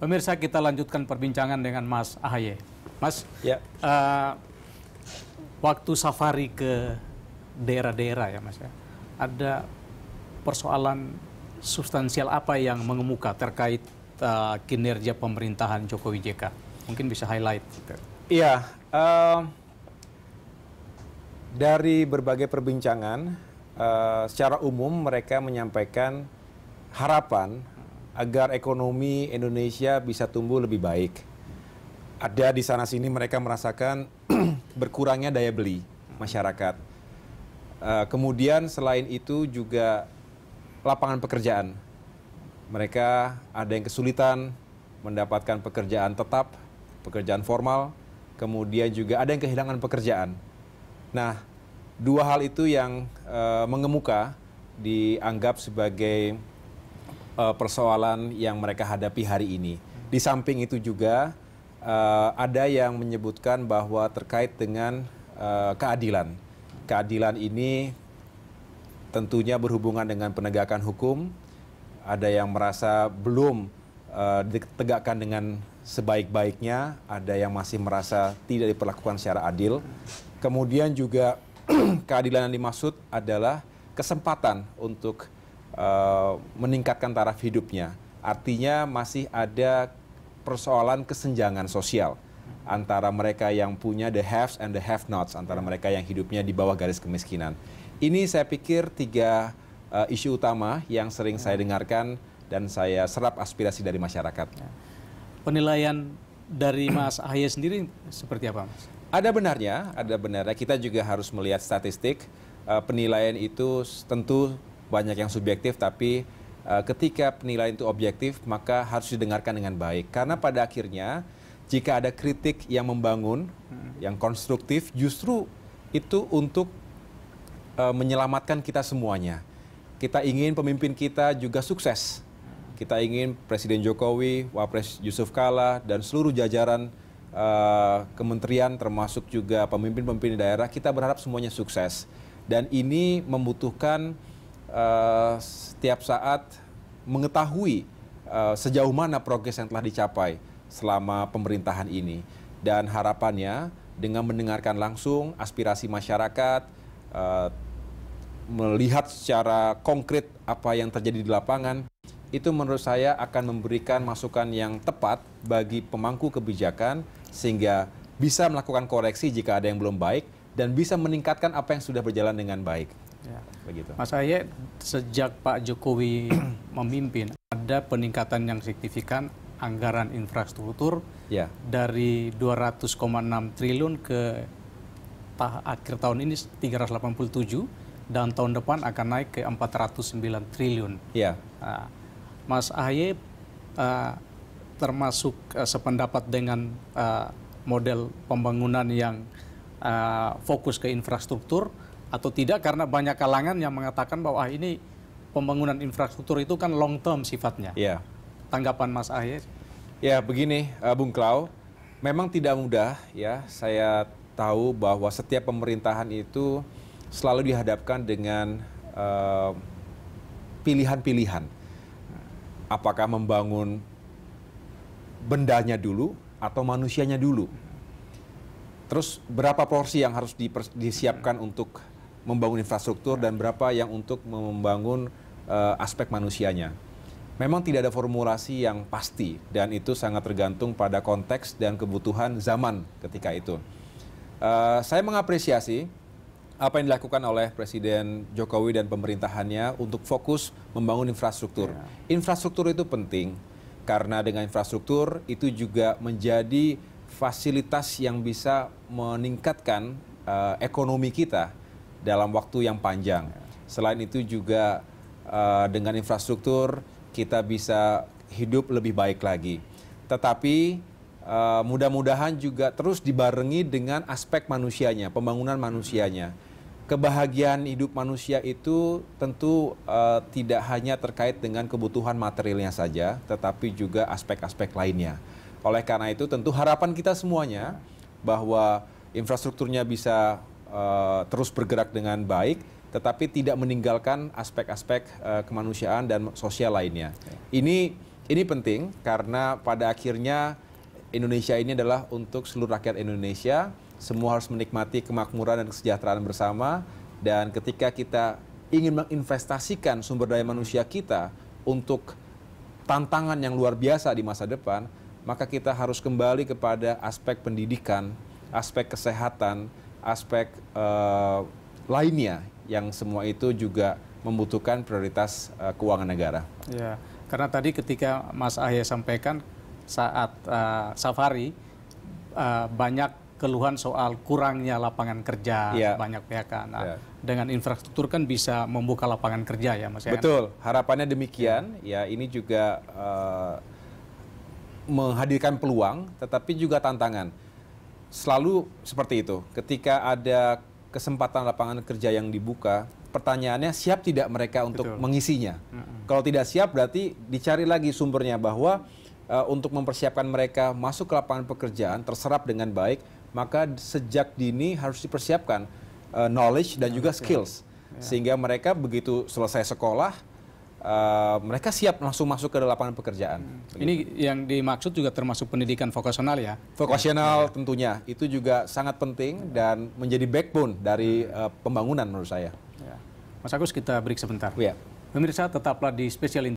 Pemirsa kita lanjutkan perbincangan dengan Mas Ahy. Mas, ya. uh, waktu safari ke daerah-daerah ya Mas ya, ada persoalan substansial apa yang mengemuka terkait uh, kinerja pemerintahan Jokowi JK? Mungkin bisa highlight. Gitu. Iya, uh, dari berbagai perbincangan, uh, secara umum mereka menyampaikan harapan agar ekonomi Indonesia bisa tumbuh lebih baik. Ada di sana sini mereka merasakan berkurangnya daya beli masyarakat. Uh, kemudian selain itu juga lapangan pekerjaan. Mereka ada yang kesulitan mendapatkan pekerjaan tetap, pekerjaan formal, kemudian juga ada yang kehilangan pekerjaan. Nah, dua hal itu yang uh, mengemuka dianggap sebagai uh, persoalan yang mereka hadapi hari ini. Di samping itu juga uh, ada yang menyebutkan bahwa terkait dengan uh, keadilan. Keadilan ini tentunya berhubungan dengan penegakan hukum. Ada yang merasa belum uh, ditegakkan dengan sebaik-baiknya, ada yang masih merasa tidak diperlakukan secara adil. Kemudian juga keadilan yang dimaksud adalah kesempatan untuk Eh, meningkatkan taraf hidupnya. Artinya masih ada persoalan kesenjangan sosial antara mereka yang punya the haves and the have nots, antara mereka yang hidupnya di bawah garis kemiskinan. Ini saya pikir tiga uh, isu utama yang sering saya dengarkan dan saya serap aspirasi dari masyarakat. Ya. Penilaian dari Mas Ahaye sendiri seperti apa, Mas? Ada benarnya, ada benarnya. Kita juga harus melihat statistik. Eh, penilaian itu tentu banyak yang subjektif tapi uh, ketika penilaian itu objektif maka harus didengarkan dengan baik karena pada akhirnya jika ada kritik yang membangun hmm. yang konstruktif justru itu untuk uh, menyelamatkan kita semuanya kita ingin pemimpin kita juga sukses kita ingin Presiden Jokowi, Wapres Yusuf Kala, dan seluruh jajaran uh, kementerian termasuk juga pemimpin-pemimpin daerah, kita berharap semuanya sukses. Dan ini membutuhkan Eh, setiap saat mengetahui uh, sejauh mana progres yang telah dicapai selama pemerintahan ini. Dan harapannya dengan mendengarkan langsung aspirasi masyarakat, uh, melihat secara konkret apa yang terjadi di lapangan, itu menurut saya akan memberikan masukan yang tepat bagi pemangku kebijakan sehingga bisa melakukan koreksi jika ada yang belum baik dan bisa meningkatkan apa yang sudah berjalan dengan baik. Ya. Begitu. Mas Aye, sejak Pak Jokowi memimpin, ada peningkatan yang signifikan anggaran infrastruktur ya. dari 200,6 triliun ke akhir tahun ini 387 dan tahun depan akan naik ke 409 triliun. Ya. Nah, Mas Ahy uh, termasuk uh, sependapat dengan uh, model pembangunan yang uh, fokus ke infrastruktur atau tidak karena banyak kalangan yang mengatakan bahwa ah, ini pembangunan infrastruktur itu kan long term sifatnya. Ya. Tanggapan Mas Ahir? Ya begini, eh, Bung Klau, memang tidak mudah ya. Saya tahu bahwa setiap pemerintahan itu selalu dihadapkan dengan eh, pilihan-pilihan. Uh, Apakah membangun bendanya dulu atau manusianya dulu? Terus berapa porsi yang harus disiapkan untuk membangun infrastruktur dan berapa yang untuk membangun uh, aspek manusianya. Memang tidak ada formulasi yang pasti dan itu sangat tergantung pada konteks dan kebutuhan zaman ketika itu. Uh, saya mengapresiasi apa yang dilakukan oleh Presiden Jokowi dan pemerintahannya untuk fokus membangun infrastruktur. Yeah. Infrastruktur itu penting karena dengan infrastruktur itu juga menjadi fasilitas yang bisa meningkatkan uh, ekonomi kita dalam waktu yang panjang. Selain itu juga uh, dengan infrastruktur kita bisa hidup lebih baik lagi. Tetapi uh, mudah-mudahan juga terus dibarengi dengan aspek manusianya, pembangunan manusianya. Kebahagiaan hidup manusia itu tentu uh, tidak hanya terkait dengan kebutuhan materialnya saja, tetapi juga aspek-aspek lainnya. Oleh karena itu tentu harapan kita semuanya bahwa infrastrukturnya bisa Eh, terus bergerak dengan baik, tetapi tidak meninggalkan aspek-aspek uh, kemanusiaan dan sosial lainnya. Ini ini penting karena pada akhirnya Indonesia ini adalah untuk seluruh rakyat Indonesia. Semua harus menikmati kemakmuran dan kesejahteraan bersama. Dan ketika kita ingin menginvestasikan sumber daya manusia kita untuk tantangan yang luar biasa di masa depan, maka kita harus kembali kepada aspek pendidikan, aspek kesehatan, aspek uh, lainnya yang semua itu juga membutuhkan prioritas uh, keuangan negara. Ya, karena tadi ketika Mas Ahya sampaikan saat uh, safari uh, banyak keluhan soal kurangnya lapangan kerja ya. banyak pihak. Kan. Nah, ya. dengan infrastruktur kan bisa membuka lapangan kerja ya, Mas. Ya? Betul, harapannya demikian. Ya, ini juga uh, menghadirkan peluang, tetapi juga tantangan selalu seperti itu. Ketika ada kesempatan lapangan kerja yang dibuka, pertanyaannya siap tidak mereka untuk Betul. mengisinya. Mm -hmm. Kalau tidak siap berarti dicari lagi sumbernya bahwa uh, untuk mempersiapkan mereka masuk ke lapangan pekerjaan terserap dengan baik, maka sejak dini harus dipersiapkan uh, knowledge dan yeah, juga ya. skills. Yeah. Sehingga mereka begitu selesai sekolah uh, mereka siap langsung masuk ke lapangan pekerjaan. Hmm. Ini yang dimaksud juga termasuk pendidikan vokasional ya? Vokasional ya. tentunya, itu juga sangat penting dan menjadi backbone dari uh, pembangunan menurut saya. Ya. Mas Agus kita break sebentar. Ya. Pemirsa tetaplah di Special